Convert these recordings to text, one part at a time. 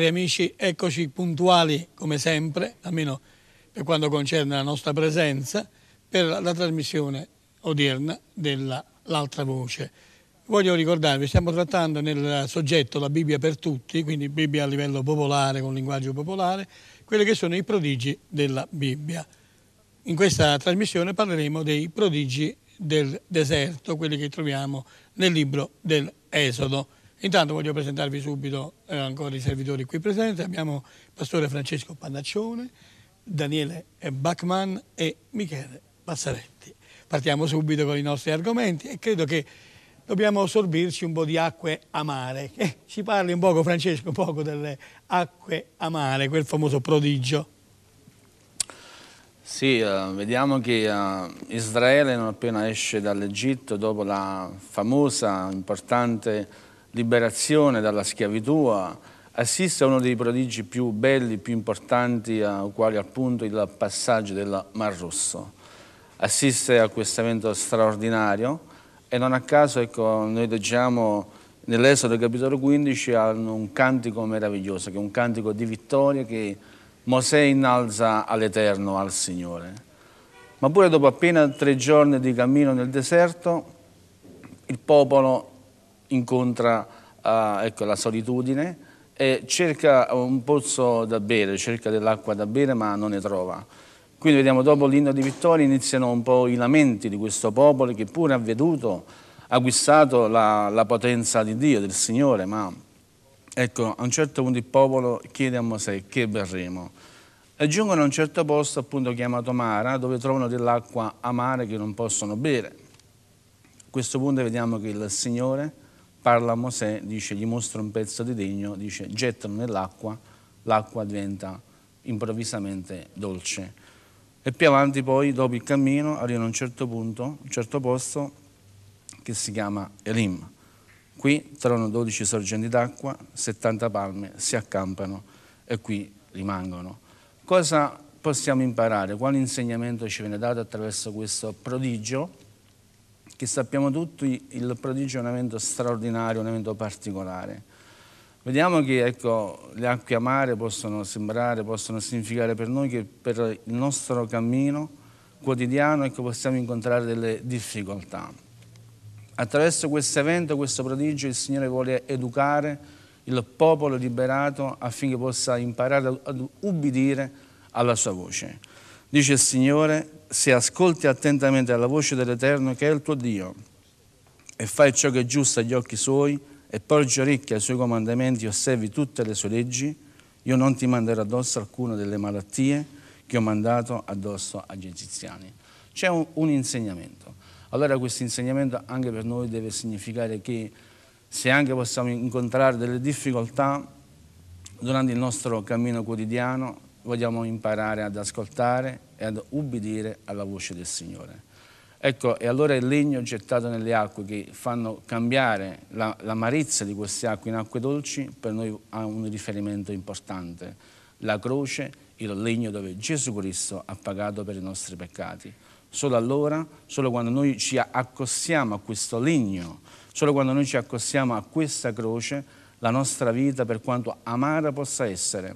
Cari amici, eccoci puntuali come sempre, almeno per quanto concerne la nostra presenza, per la trasmissione odierna dell'altra voce. Voglio ricordarvi, stiamo trattando nel soggetto la Bibbia per tutti, quindi Bibbia a livello popolare, con linguaggio popolare, quelli che sono i prodigi della Bibbia. In questa trasmissione parleremo dei prodigi del deserto, quelli che troviamo nel libro dell'Esodo. Intanto voglio presentarvi subito eh, ancora i servitori qui presenti. Abbiamo il pastore Francesco Pannaccione, Daniele Bachmann e Michele Passaretti. Partiamo subito con i nostri argomenti e credo che dobbiamo sorbirci un po' di acque amare. Eh, ci parli un poco, Francesco, un poco delle acque amare, quel famoso prodigio. Sì, uh, vediamo che uh, Israele non appena esce dall'Egitto dopo la famosa, importante liberazione dalla schiavitù, assiste a uno dei prodigi più belli, più importanti, quali appunto il passaggio del Mar Rosso. Assiste a questo evento straordinario e non a caso ecco, noi leggiamo nell'Esodo capitolo 15 un cantico meraviglioso, che è un cantico di vittoria che Mosè innalza all'Eterno, al Signore. Ma pure dopo appena tre giorni di cammino nel deserto, il popolo incontra eh, ecco, la solitudine e cerca un pozzo da bere, cerca dell'acqua da bere ma non ne trova. Quindi vediamo dopo l'inno di vittoria iniziano un po' i lamenti di questo popolo che pure ha veduto, ha acquistato la, la potenza di Dio, del Signore, ma ecco, a un certo punto il popolo chiede a Mosè che berremo. E giungono a un certo posto, appunto chiamato Mara, dove trovano dell'acqua amara che non possono bere. A questo punto vediamo che il Signore parla a Mosè, dice, gli mostra un pezzo di legno, dice, gettano nell'acqua, l'acqua diventa improvvisamente dolce. E più avanti poi, dopo il cammino, arrivano a un certo punto, un certo posto, che si chiama Elim. Qui trovano 12 sorgenti d'acqua, 70 palme, si accampano e qui rimangono. Cosa possiamo imparare? Quale insegnamento ci viene dato attraverso questo prodigio? che sappiamo tutti il prodigio è un evento straordinario, un evento particolare. Vediamo che ecco, le acque amare possono sembrare, possono significare per noi che per il nostro cammino quotidiano ecco, possiamo incontrare delle difficoltà. Attraverso questo evento, questo prodigio, il Signore vuole educare il popolo liberato affinché possa imparare ad ubbidire alla sua voce dice il Signore, se ascolti attentamente la voce dell'Eterno che è il tuo Dio e fai ciò che è giusto agli occhi suoi e porgi orecchie ai suoi comandamenti e osservi tutte le sue leggi, io non ti manderò addosso alcuna delle malattie che ho mandato addosso agli egiziani. C'è un, un insegnamento. Allora questo insegnamento anche per noi deve significare che se anche possiamo incontrare delle difficoltà durante il nostro cammino quotidiano, vogliamo imparare ad ascoltare e ad ubbidire alla voce del Signore. Ecco, e allora il legno gettato nelle acque che fanno cambiare la, l'amarizia di queste acque in acque dolci, per noi ha un riferimento importante. La croce, il legno dove Gesù Cristo ha pagato per i nostri peccati. Solo allora, solo quando noi ci accostiamo a questo legno, solo quando noi ci accostiamo a questa croce, la nostra vita, per quanto amara possa essere,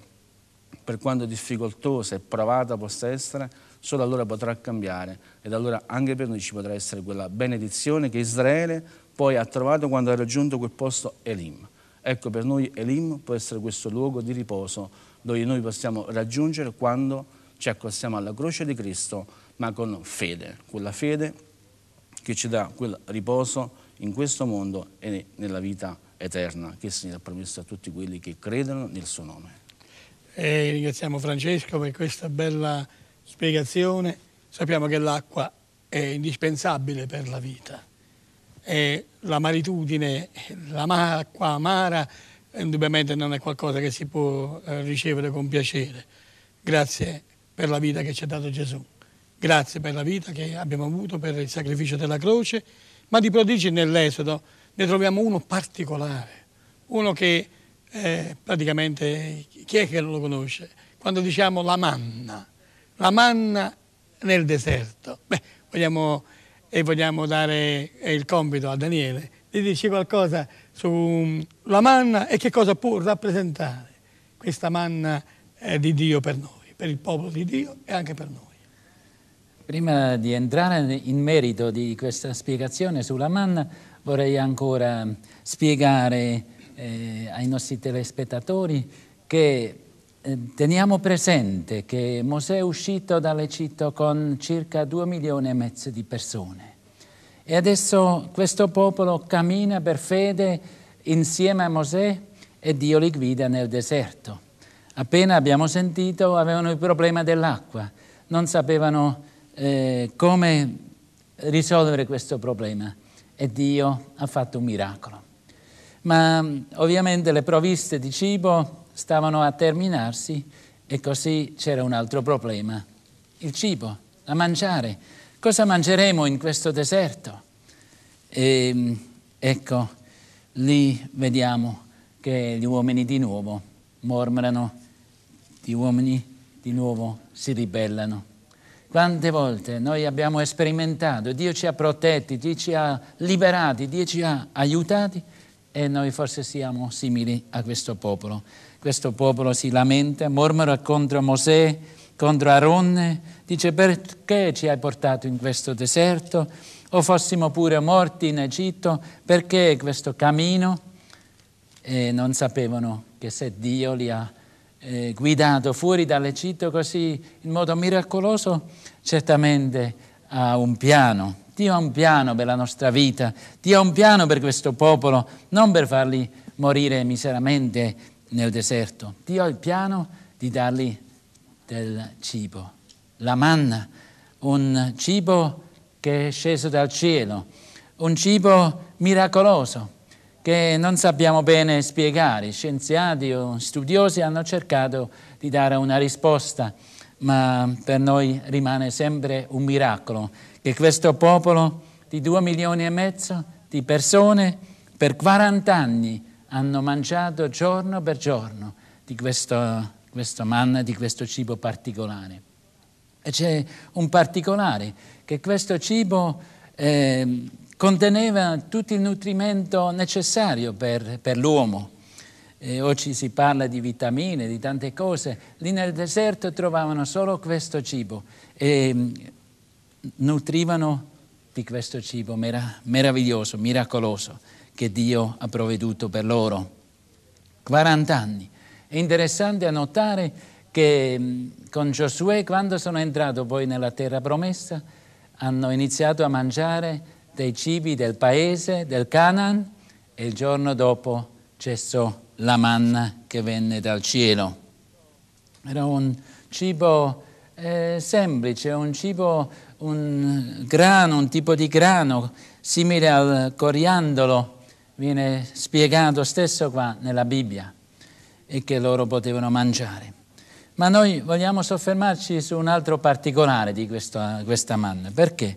per quanto difficoltosa e provata possa essere, solo allora potrà cambiare ed allora anche per noi ci potrà essere quella benedizione che Israele poi ha trovato quando ha raggiunto quel posto Elim. Ecco, per noi Elim può essere questo luogo di riposo dove noi possiamo raggiungere quando ci accostiamo alla croce di Cristo, ma con fede, quella fede che ci dà quel riposo in questo mondo e nella vita eterna che il Signore ha promesso a tutti quelli che credono nel suo nome e ringraziamo Francesco per questa bella spiegazione. Sappiamo che l'acqua è indispensabile per la vita e la l'amaritudine, l'acqua amara indubbiamente non è qualcosa che si può eh, ricevere con piacere. Grazie per la vita che ci ha dato Gesù, grazie per la vita che abbiamo avuto per il sacrificio della croce, ma di prodigi nell'Esodo ne troviamo uno particolare, uno che eh, praticamente chi è che lo conosce? Quando diciamo la manna, la manna nel deserto, Beh, vogliamo, e vogliamo dare eh, il compito a Daniele di dirci qualcosa sulla mm, manna e che cosa può rappresentare questa manna eh, di Dio per noi, per il popolo di Dio e anche per noi. Prima di entrare in merito di questa spiegazione sulla manna, vorrei ancora spiegare eh, ai nostri telespettatori che eh, teniamo presente che Mosè è uscito dall'Egitto con circa 2 milioni e mezzo di persone e adesso questo popolo cammina per fede insieme a Mosè e Dio li guida nel deserto. Appena abbiamo sentito avevano il problema dell'acqua, non sapevano eh, come risolvere questo problema e Dio ha fatto un miracolo ma mm, ovviamente le provviste di cibo stavano a terminarsi e così c'era un altro problema, il cibo, da mangiare. Cosa mangeremo in questo deserto? E, ehm, ecco, lì vediamo che gli uomini di nuovo mormorano, gli uomini di nuovo si ribellano. Quante volte noi abbiamo sperimentato, Dio ci ha protetti, Dio ci ha liberati, Dio ci ha aiutati, e noi forse siamo simili a questo popolo. Questo popolo si lamenta, mormora contro Mosè, contro Aaron, dice perché ci hai portato in questo deserto? O fossimo pure morti in Egitto, perché questo cammino? E non sapevano che se Dio li ha eh, guidato fuori dall'Egitto così in modo miracoloso, certamente ha un piano. Dio ha un piano per la nostra vita, Dio ha un piano per questo popolo, non per farli morire miseramente nel deserto. Dio ha il piano di dargli del cibo, la manna, un cibo che è sceso dal cielo, un cibo miracoloso che non sappiamo bene spiegare. Scienziati o studiosi hanno cercato di dare una risposta, ma per noi rimane sempre un miracolo che questo popolo di due milioni e mezzo di persone per 40 anni hanno mangiato giorno per giorno di questo, questo manna, di questo cibo particolare. E c'è un particolare, che questo cibo eh, conteneva tutto il nutrimento necessario per, per l'uomo. E oggi si parla di vitamine, di tante cose. Lì nel deserto trovavano solo questo cibo. E, ehm, nutrivano di questo cibo meraviglioso, miracoloso che Dio ha provveduto per loro. 40 anni. È interessante notare che mm, con Giosuè, quando sono entrato poi nella terra promessa, hanno iniziato a mangiare dei cibi del paese, del Canaan, e il giorno dopo cessò la manna che venne dal cielo. Era un cibo eh, semplice, un cibo un grano, un tipo di grano simile al coriandolo, viene spiegato stesso qua nella Bibbia e che loro potevano mangiare. Ma noi vogliamo soffermarci su un altro particolare di questa, questa manna. Perché?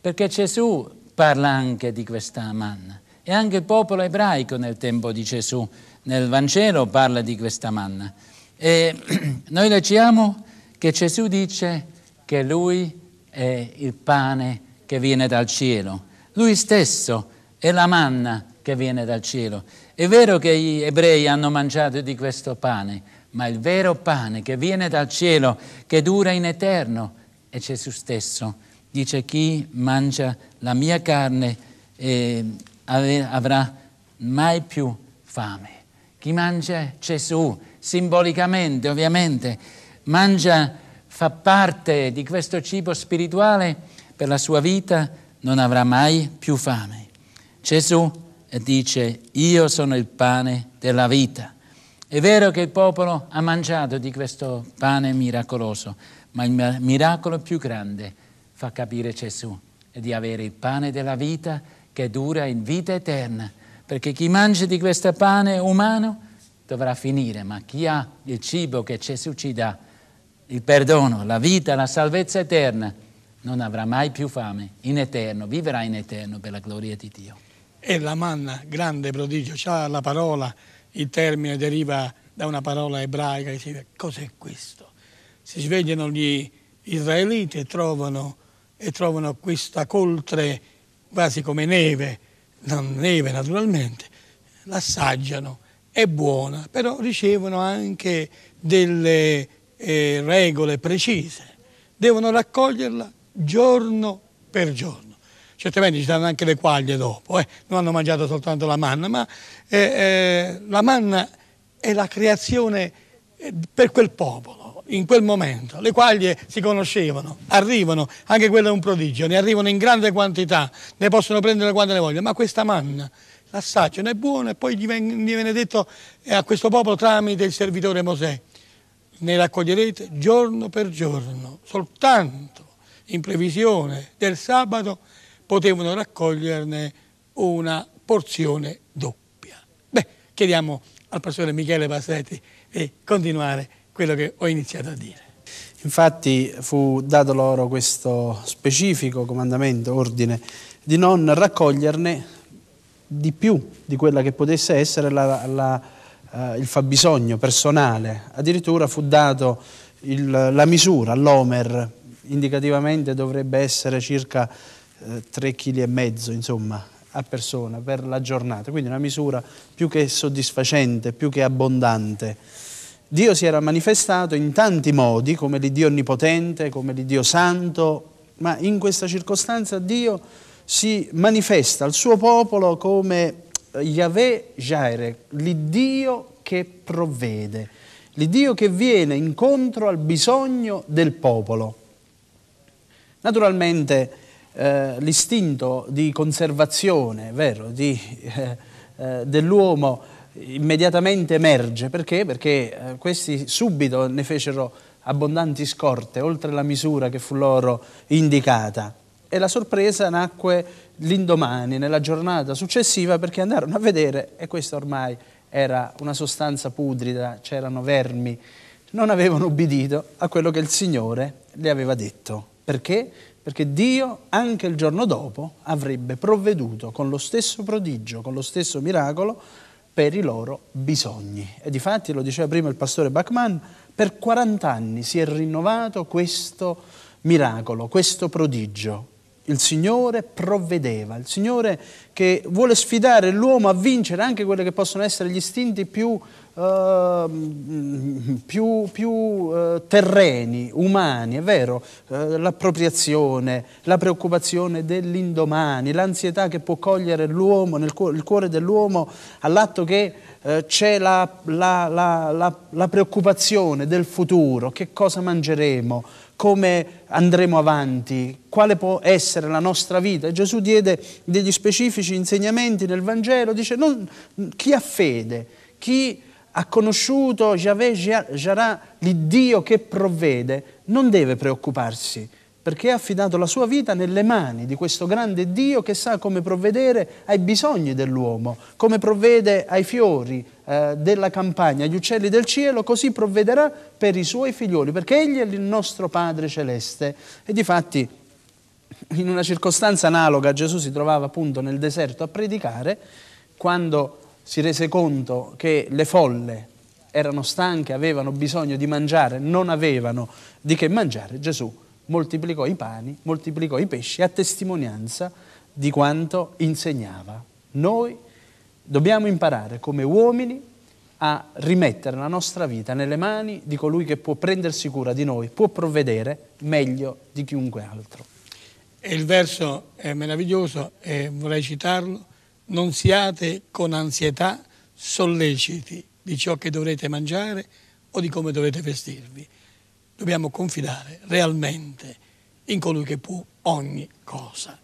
Perché Gesù parla anche di questa manna. E anche il popolo ebraico nel tempo di Gesù, nel Vangelo, parla di questa manna. E noi leggiamo che Gesù dice che lui è il pane che viene dal cielo. Lui stesso è la manna che viene dal cielo. È vero che gli ebrei hanno mangiato di questo pane, ma il vero pane che viene dal cielo, che dura in eterno, è Gesù stesso. Dice chi mangia la mia carne eh, avrà mai più fame. Chi mangia Gesù, simbolicamente ovviamente, mangia fa parte di questo cibo spirituale, per la sua vita non avrà mai più fame. Gesù dice, io sono il pane della vita. È vero che il popolo ha mangiato di questo pane miracoloso, ma il miracolo più grande fa capire Gesù è di avere il pane della vita che dura in vita eterna, perché chi mangia di questo pane umano dovrà finire, ma chi ha il cibo che Gesù ci dà, il perdono, la vita, la salvezza eterna, non avrà mai più fame, in eterno, vivrà in eterno per la gloria di Dio. E la manna, grande prodigio, c'ha la parola, il termine deriva da una parola ebraica che si dice cos'è questo? Si svegliano gli israeliti e trovano, e trovano questa coltre quasi come neve, non neve naturalmente, l'assaggiano, è buona, però ricevono anche delle eh, regole precise, devono raccoglierla giorno per giorno. Certamente ci saranno anche le quaglie dopo, eh. non hanno mangiato soltanto la manna, ma eh, eh la manna è la creazione eh, per quel popolo, in quel momento. Le quaglie si conoscevano, arrivano, anche quello è un prodigio, ne arrivano in grande quantità, ne possono prendere quante ne vogliono, ma questa manna l'assaggiano, è buona e poi gli viene detto eh, a questo popolo tramite il servitore Mosè ne raccoglierete giorno per giorno, soltanto in previsione del sabato potevano raccoglierne una porzione doppia. Beh, chiediamo al professore Michele Bassetti di continuare quello che ho iniziato a dire. Infatti fu dato loro questo specifico comandamento, ordine, di non raccoglierne di più di quella che potesse essere la, la eh, il fabbisogno personale, addirittura fu dato il, la misura, l'omer, indicativamente dovrebbe essere circa eh, 3,5 kg insomma, a persona per la giornata, quindi una misura più che soddisfacente, più che abbondante. Dio si era manifestato in tanti modi, come l'Iddio onnipotente, come l'Iddio santo, ma in questa circostanza Dio si manifesta al suo popolo come Yahweh Jaire, l'Iddio che provvede, l'Iddio che viene incontro al bisogno del popolo. Naturalmente eh, l'istinto di conservazione vero, di, eh, eh, dell'uomo immediatamente emerge, perché? Perché eh, questi subito ne fecero abbondanti scorte, oltre la misura che fu loro indicata e la sorpresa nacque l'indomani, nella giornata successiva, perché andarono a vedere e questa ormai era una sostanza pudrida, c'erano vermi, non avevano ubbidito a quello che il Signore le aveva detto. Perché? perché Dio anche il giorno dopo avrebbe provveduto con lo stesso prodigio, con lo stesso miracolo per i loro bisogni. E di fatti, lo diceva prima il pastore Bachmann, per 40 anni si è rinnovato questo miracolo, questo prodigio, il Signore provvedeva, il Signore che vuole sfidare l'uomo a vincere anche quelli che possono essere gli istinti più, eh, più, più eh, terreni, umani, è vero, eh, l'appropriazione, la preoccupazione dell'indomani, l'ansietà che può cogliere l'uomo, nel cuore, il cuore dell'uomo all'atto che eh, c'è la, la, la, la preoccupazione del futuro, che cosa mangeremo, come andremo avanti, quale può essere la nostra vita. Gesù diede degli specifici insegnamenti nel Vangelo, dice non, chi ha fede, chi ha conosciuto Yahweh Jarah, l'Iddio che provvede, non deve preoccuparsi perché ha affidato la sua vita nelle mani di questo grande Dio che sa come provvedere ai bisogni dell'uomo, come provvede ai fiori eh, della campagna, agli uccelli del cielo, così provvederà per i suoi figlioli, perché egli è il nostro Padre celeste. E difatti in una circostanza analoga Gesù si trovava appunto nel deserto a predicare quando si rese conto che le folle erano stanche, avevano bisogno di mangiare, non avevano di che mangiare, Gesù moltiplicò i pani, moltiplicò i pesci a testimonianza di quanto insegnava. Noi dobbiamo imparare come uomini a rimettere la nostra vita nelle mani di colui che può prendersi cura di noi, può provvedere meglio di chiunque altro. E il verso è meraviglioso e vorrei citarlo. Non siate con ansietà solleciti di ciò che dovrete mangiare o di come dovete vestirvi, dobbiamo confidare realmente in colui che può ogni cosa.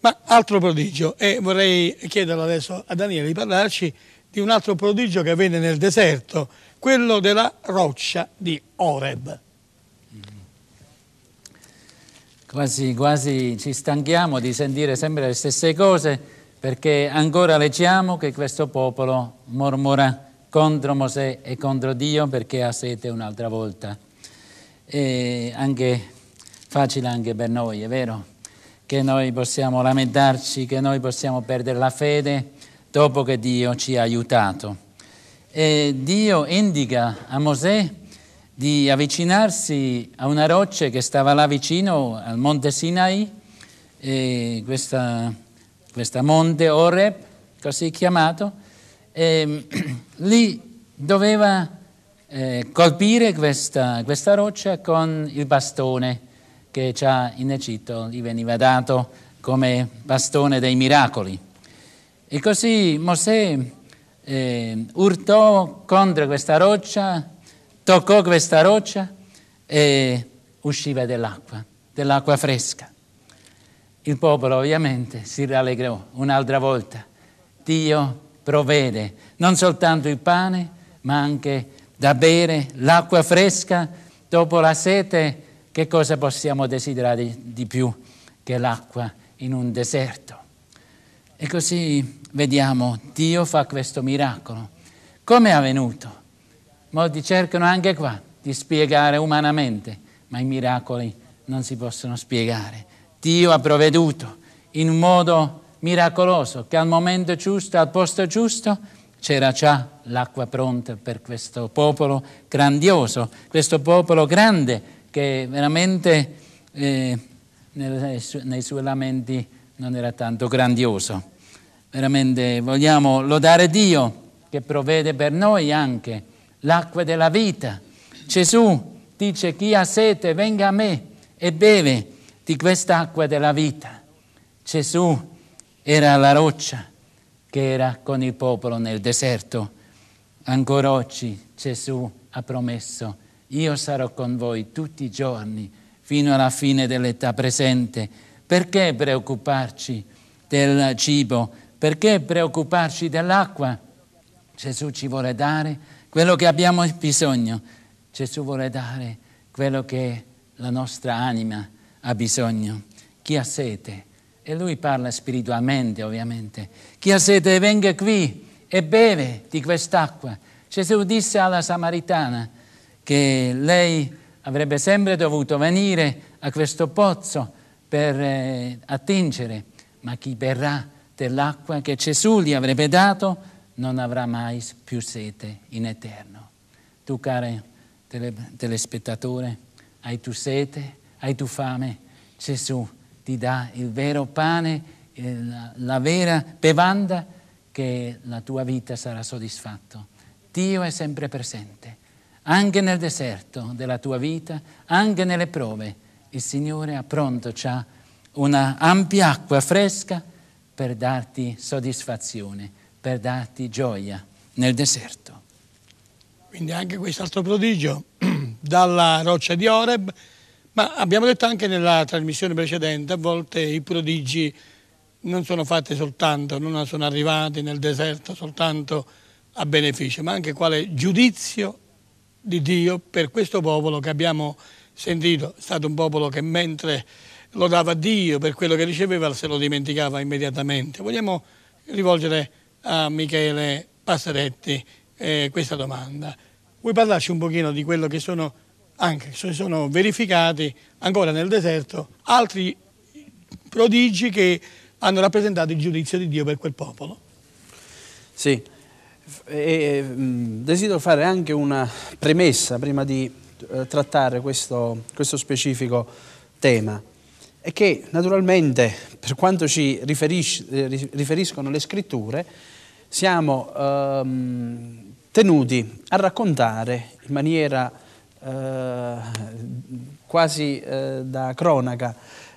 Ma altro prodigio, e vorrei chiederlo adesso a Daniele di parlarci di un altro prodigio che avvenne nel deserto, quello della roccia di Oreb. Quasi, quasi ci stanchiamo di sentire sempre le stesse cose perché ancora leggiamo che questo popolo mormora contro Mosè e contro Dio perché ha sete un'altra volta è anche facile anche per noi, è vero? Che noi possiamo lamentarci, che noi possiamo perdere la fede dopo che Dio ci ha aiutato. E Dio indica a Mosè di avvicinarsi a una roccia che stava là vicino al monte Sinai, questa, questa, monte Oreb, così chiamato, e lì doveva eh, colpire questa, questa, roccia con il bastone che già in Egitto gli veniva dato come bastone dei miracoli. E così Mosè eh, urtò contro questa roccia, toccò questa roccia e usciva dell'acqua, dell'acqua fresca. Il popolo ovviamente si rallegrò un'altra volta. Dio provvede non soltanto il pane, ma anche da bere, l'acqua fresca, dopo la sete, che cosa possiamo desiderare di più che l'acqua in un deserto? E così vediamo, Dio fa questo miracolo. Come è avvenuto? Molti cercano anche qua di spiegare umanamente, ma i miracoli non si possono spiegare. Dio ha provveduto in un modo miracoloso, che al momento giusto, al posto giusto, c'era già l'acqua pronta per questo popolo grandioso, questo popolo grande che veramente eh, nei suoi lamenti non era tanto grandioso. Veramente vogliamo lodare Dio che provvede per noi anche l'acqua della vita. Gesù dice chi ha sete venga a me e beve di quest'acqua della vita. Gesù era la roccia che era con il popolo nel deserto. Ancora oggi Gesù ha promesso, io sarò con voi tutti i giorni fino alla fine dell'età presente. Perché preoccuparci del cibo? Perché preoccuparci dell'acqua? Gesù ci vuole dare quello che abbiamo bisogno. Gesù vuole dare quello che la nostra anima ha bisogno. Chi ha sete? E lui parla spiritualmente, ovviamente. Chi ha sete venga qui e beve di quest'acqua. Gesù disse alla Samaritana che lei avrebbe sempre dovuto venire a questo pozzo per eh, attingere, ma chi berrà dell'acqua che Gesù gli avrebbe dato non avrà mai più sete in eterno. Tu, caro tele- telespettatore, hai tu sete, hai tu fame, Gesù ti dà il vero pane, eh, la, la vera bevanda, che la tua vita sarà soddisfatta. Dio è sempre presente, anche nel deserto della tua vita, anche nelle prove. Il Signore ha pronto già una ampia acqua fresca per darti soddisfazione, per darti gioia nel deserto. Quindi anche quest'altro prodigio, dalla roccia di Oreb ma abbiamo detto anche nella trasmissione precedente, a volte i prodigi non sono fatti soltanto, non sono arrivati nel deserto soltanto a beneficio, ma anche quale giudizio di Dio per questo popolo che abbiamo sentito. È stato un popolo che mentre lodava Dio per quello che riceveva se lo dimenticava immediatamente. Vogliamo rivolgere a Michele Passeretti eh, questa domanda. Vuoi parlarci un pochino di quello che sono anche si sono verificati ancora nel deserto altri prodigi che hanno rappresentato il giudizio di Dio per quel popolo. Sì, e, mm, desidero fare anche una premessa prima di eh, trattare questo, questo specifico tema è che naturalmente per quanto ci riferis eh, riferiscono le scritture siamo ehm, tenuti a raccontare in maniera eh, quasi eh, da cronaca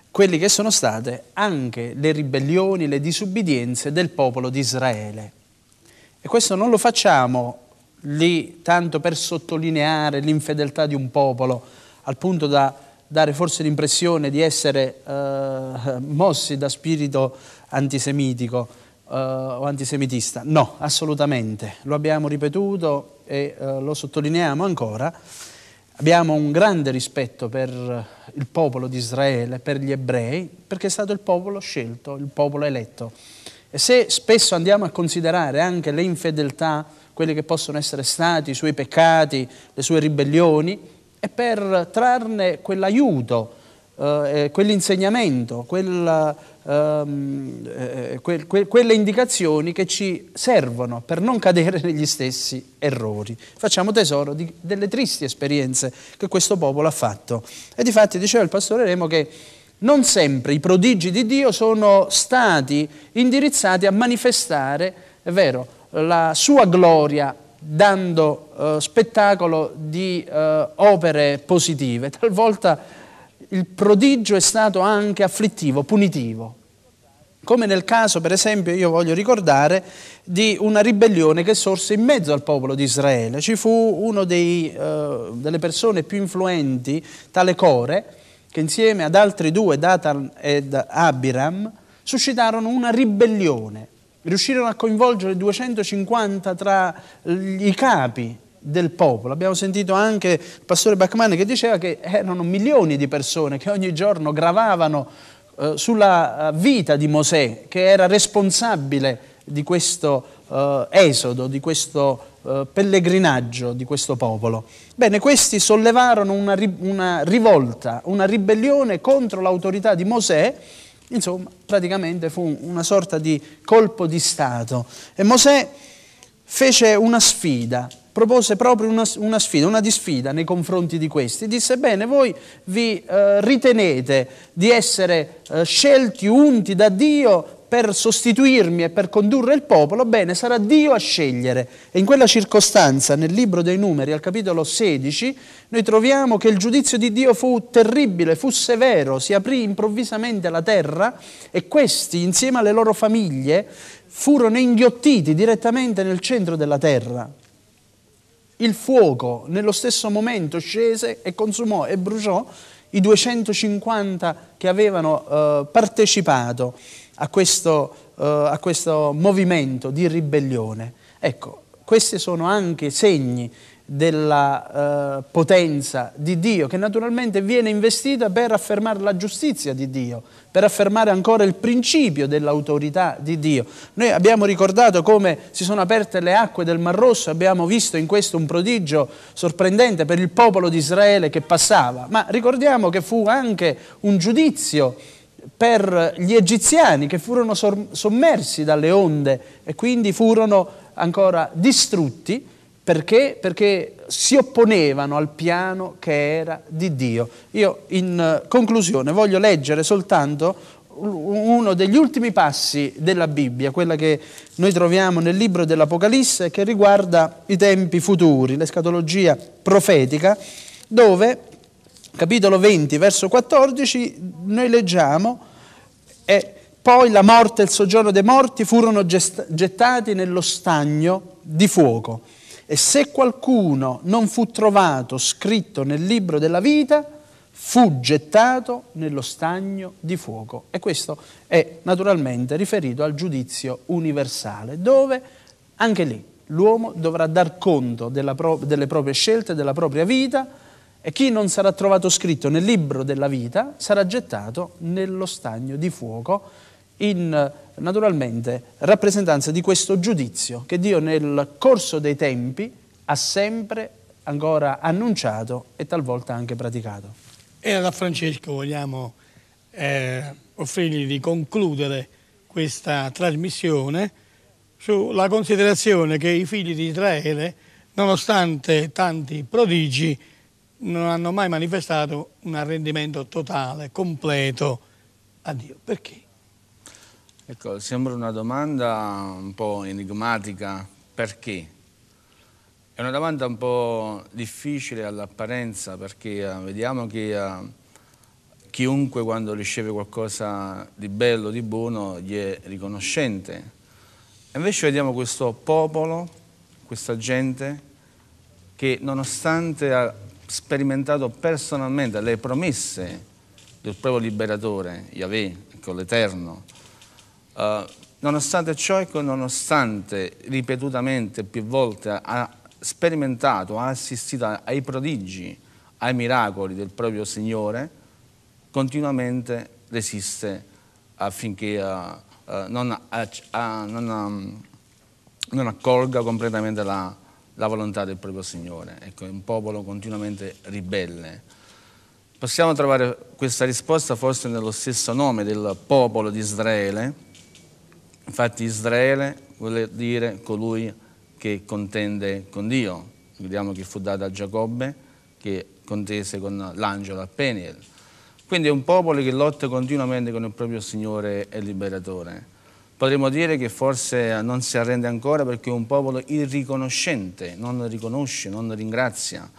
quelli che sono state anche le ribellioni, le disubbidienze del popolo di Israele. E questo non lo facciamo lì tanto per sottolineare l'infedeltà di un popolo, al punto da dare forse l'impressione di essere eh, mossi da spirito antisemitico eh, o antisemitista. No, assolutamente. Lo abbiamo ripetuto e eh, lo sottolineiamo ancora Abbiamo un grande rispetto per il popolo di Israele, per gli ebrei, perché è stato il popolo scelto, il popolo eletto. E se spesso andiamo a considerare anche le infedeltà, quelli che possono essere stati, i suoi peccati, le sue ribellioni, è per trarne quell'aiuto, eh, quell'insegnamento, quella ehm, que, eh, eh, que, quelle indicazioni che ci servono per non cadere negli stessi errori. Facciamo tesoro di, delle tristi esperienze che questo popolo ha fatto. E di fatti diceva il pastore Remo che non sempre i prodigi di Dio sono stati indirizzati a manifestare, è vero, la sua gloria dando eh, spettacolo di eh, opere positive, talvolta il prodigio è stato anche afflittivo, punitivo. Come nel caso, per esempio, io voglio ricordare di una ribellione che sorse in mezzo al popolo di Israele. Ci fu una eh, delle persone più influenti, tale Core, che insieme ad altri due, Datan ed Abiram, suscitarono una ribellione. Riuscirono a coinvolgere 250 tra i capi del popolo. Abbiamo sentito anche il pastore Bachmann che diceva che erano milioni di persone che ogni giorno gravavano eh, sulla eh, vita di Mosè, che era responsabile di questo eh, esodo, di questo eh, pellegrinaggio di questo popolo. Bene, questi sollevarono una, una rivolta, una ribellione contro l'autorità di Mosè, Insomma, praticamente fu una sorta di colpo di Stato. E Mosè fece una sfida propose proprio una, una sfida, una disfida nei confronti di questi. Disse, bene, voi vi eh, ritenete di essere eh, scelti, unti da Dio per sostituirmi e per condurre il popolo, bene, sarà Dio a scegliere. E in quella circostanza, nel libro dei numeri, al capitolo 16, noi troviamo che il giudizio di Dio fu terribile, fu severo, si aprì improvvisamente la terra e questi, insieme alle loro famiglie, furono inghiottiti direttamente nel centro della terra il fuoco nello stesso momento scese e consumò e bruciò i 250 che avevano eh, partecipato a questo, eh, a questo movimento di ribellione. Ecco, questi sono anche segni della eh, potenza di Dio, che naturalmente viene investita per affermare la giustizia di Dio, per affermare ancora il principio dell'autorità di Dio. Noi abbiamo ricordato come si sono aperte le acque del Mar Rosso, abbiamo visto in questo un prodigio sorprendente per il popolo di Israele che passava, ma ricordiamo che fu anche un giudizio per gli egiziani che furono sommersi dalle onde e quindi furono ancora distrutti perché? Perché si opponevano al piano che era di Dio. Io in eh, conclusione voglio leggere soltanto uno degli ultimi passi della Bibbia, quella che noi troviamo nel libro dell'Apocalisse che riguarda i tempi futuri, l'escatologia profetica, dove capitolo 20 verso 14 noi leggiamo e poi la morte e il soggiorno dei morti furono gettati nello stagno di fuoco e se qualcuno non fu trovato scritto nel libro della vita, fu gettato nello stagno di fuoco. E questo è naturalmente riferito al giudizio universale, dove anche lì l'uomo dovrà dar conto pro- delle proprie scelte, della propria vita, e chi non sarà trovato scritto nel libro della vita sarà gettato nello stagno di fuoco in naturalmente rappresentanza di questo giudizio che Dio nel corso dei tempi ha sempre ancora annunciato e talvolta anche praticato. E allora Francesco vogliamo eh, offrirgli di concludere questa trasmissione sulla considerazione che i figli di Israele, nonostante tanti prodigi, non hanno mai manifestato un arrendimento totale, completo a Dio. Perché? Ecco, sembra una domanda un po' enigmatica, perché? È una domanda un po' difficile all'apparenza perché uh, vediamo che uh, chiunque quando riceve qualcosa di bello, di buono, gli è riconoscente. Invece vediamo questo popolo, questa gente che nonostante ha sperimentato personalmente le promesse del proprio liberatore, Yahweh, ecco, l'Eterno, eh, nonostante ciò, ecco, nonostante ripetutamente più volte ha sperimentato, ha assistito ai prodigi, ai miracoli del proprio Signore, continuamente resiste affinché uh, uh, non, non, um, non, accolga completamente la, la, volontà del proprio Signore. Ecco, è un popolo continuamente ribelle. Possiamo trovare questa risposta forse nello stesso nome del popolo di Israele, Infatti Israele vuol dire colui che contende con Dio. Vediamo che fu dato a Giacobbe, che contese con l'angelo a Peniel. Quindi è un popolo che lotta continuamente con il proprio Signore e Liberatore. Potremmo dire che forse non si arrende ancora perché è un popolo irriconoscente, non riconosce, non ringrazia.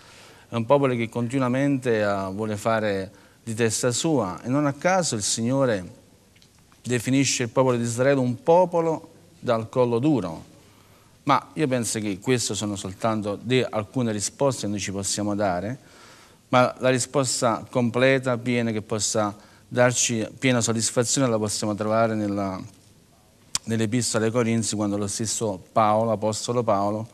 È un popolo che continuamente eh, vuole fare di testa sua e non a caso il Signore definisce il popolo di Israele un popolo dal collo duro. Ma io penso che queste sono soltanto alcune risposte che noi ci possiamo dare, ma la risposta completa, piena, che possa darci piena soddisfazione la possiamo trovare nella, nell'Epistola ai Corinzi quando lo stesso Paolo, Apostolo Paolo,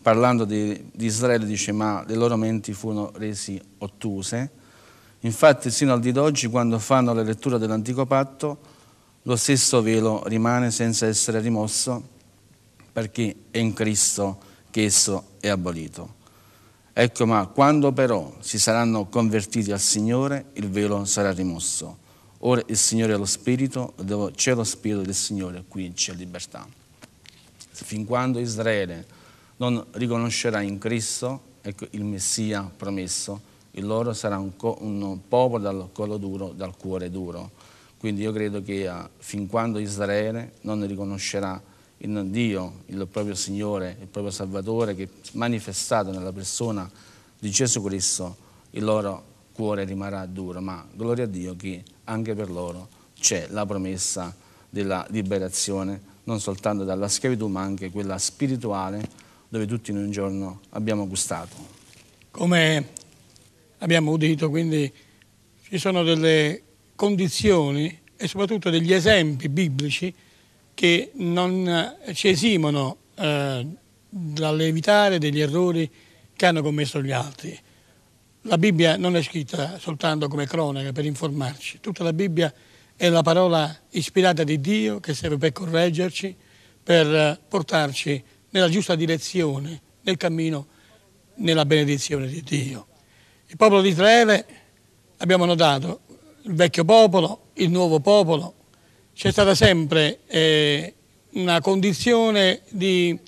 parlando di, di, Israele dice ma le loro menti furono resi ottuse. Infatti sino al di d'oggi quando fanno la lettura dell'Antico Patto lo stesso velo rimane senza essere rimosso perché è in Cristo che esso è abolito. Ecco, ma quando però si saranno convertiti al Signore, il velo sarà rimosso. Ora il Signore è lo Spirito, dove c'è lo Spirito del Signore, qui c'è libertà. Fin quando Israele non riconoscerà in Cristo ecco, il Messia promesso, il loro sarà un, co- un popolo dal collo duro, dal cuore duro. Quindi io credo che eh, fin quando Israele non riconoscerà in Dio, il proprio Signore, il proprio Salvatore, che manifestato nella persona di Gesù Cristo, il loro cuore rimarrà duro, ma gloria a Dio che anche per loro c'è la promessa della liberazione, non soltanto dalla schiavitù, ma anche quella spirituale, dove tutti noi un giorno abbiamo gustato. Come abbiamo udito, quindi ci sono delle condizioni e soprattutto degli esempi biblici che non eh, ci esimono eh, dall'evitare degli errori che hanno commesso gli altri. La Bibbia non è scritta soltanto come cronaca per informarci, tutta la Bibbia è la parola ispirata di Dio che serve per correggerci, per eh, portarci nella giusta direzione, nel cammino, nella benedizione di Dio. Il popolo di Israele, abbiamo notato, il vecchio popolo, il nuovo popolo, c'è stata sempre eh, una condizione di,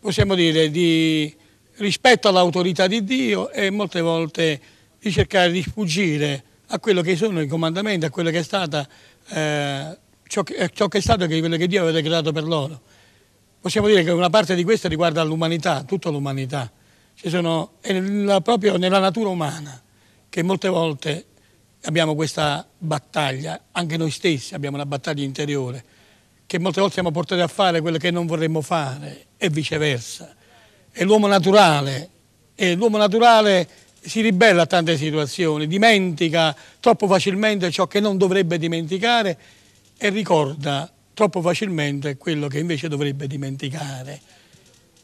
possiamo dire, di rispetto all'autorità di Dio e molte volte di cercare di sfuggire a quello che sono i comandamenti, a quello che è stata, eh, ciò, che, eh, ciò, che, è stato e quello che Dio aveva creato per loro. Possiamo dire che una parte di questo riguarda l'umanità, tutta l'umanità, è proprio nella natura umana che molte volte abbiamo questa battaglia, anche noi stessi abbiamo una battaglia interiore, che molte volte siamo portati a fare quello che non vorremmo fare e viceversa. È l'uomo naturale e l'uomo naturale si ribella a tante situazioni, dimentica troppo facilmente ciò che non dovrebbe dimenticare e ricorda troppo facilmente quello che invece dovrebbe dimenticare.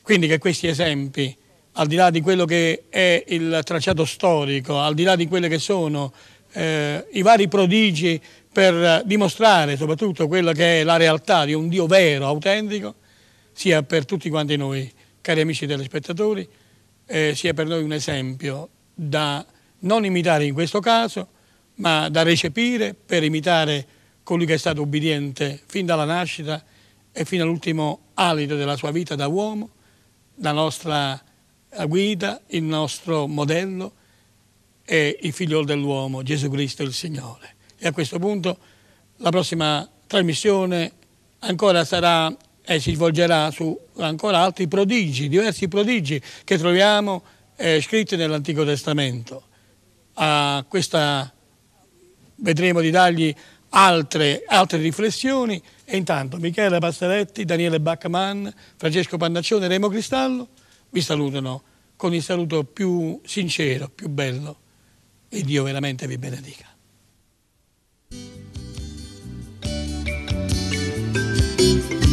Quindi che questi esempi, al di là di quello che è il tracciato storico, al di là di quelle che sono eh, i vari prodigi per eh, dimostrare soprattutto quella che è la realtà di un Dio vero, autentico, sia per tutti quanti noi, cari amici telespettatori, eh, sia per noi un esempio da non imitare in questo caso, ma da recepire per imitare colui che è stato ubbidiente fin dalla nascita e fino all'ultimo alito della sua vita da uomo, la nostra guida, il nostro modello, è il figlio dell'uomo, Gesù Cristo il Signore. E a questo punto la prossima trasmissione ancora sarà e si svolgerà su ancora altri prodigi, diversi prodigi che troviamo eh, scritti nell'Antico Testamento. A questa vedremo di dargli altre, altre riflessioni e intanto Michele Pastaretti, Daniele Bachmann, Francesco Pannaccione e Remo Cristallo vi salutano con il saluto più sincero, più bello e Dio veramente vi benedica. thank you